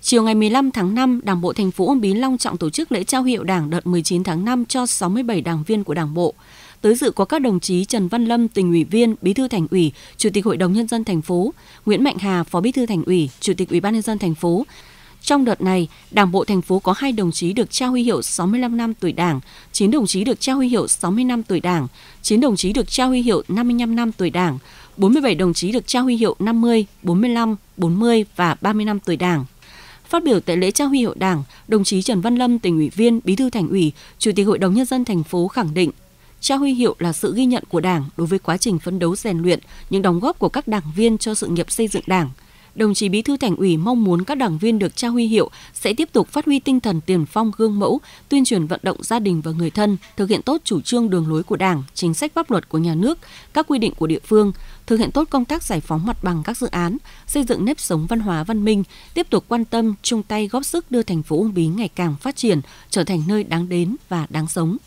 Chiều ngày 15 tháng 5, Đảng bộ thành phố Uông Bí long trọng tổ chức lễ trao hiệu Đảng đợt 19 tháng 5 cho 67 đảng viên của Đảng bộ. Tới dự có các đồng chí Trần Văn Lâm, tỉnh ủy viên, Bí thư Thành ủy, Chủ tịch Hội đồng nhân dân thành phố, Nguyễn Mạnh Hà, Phó Bí thư Thành ủy, Chủ tịch Ủy ban nhân dân thành phố. Trong đợt này, Đảng bộ thành phố có hai đồng chí được trao huy hiệu 65 năm tuổi Đảng, 9 đồng chí được trao huy hiệu 60 năm tuổi Đảng, 9 đồng chí được trao huy hiệu 55 năm tuổi Đảng, 47 đồng chí được trao huy hiệu 50, 45, 40 và 30 năm tuổi Đảng. Phát biểu tại lễ trao huy hiệu Đảng, đồng chí Trần Văn Lâm, tỉnh ủy viên, Bí thư Thành ủy, Chủ tịch Hội đồng nhân dân thành phố khẳng định Trao huy hiệu là sự ghi nhận của Đảng đối với quá trình phấn đấu rèn luyện, những đóng góp của các đảng viên cho sự nghiệp xây dựng Đảng – đồng chí Bí thư Thành ủy mong muốn các đảng viên được trao huy hiệu sẽ tiếp tục phát huy tinh thần tiền phong gương mẫu, tuyên truyền vận động gia đình và người thân thực hiện tốt chủ trương đường lối của Đảng, chính sách pháp luật của nhà nước, các quy định của địa phương, thực hiện tốt công tác giải phóng mặt bằng các dự án, xây dựng nếp sống văn hóa văn minh, tiếp tục quan tâm chung tay góp sức đưa thành phố Uông Bí ngày càng phát triển, trở thành nơi đáng đến và đáng sống.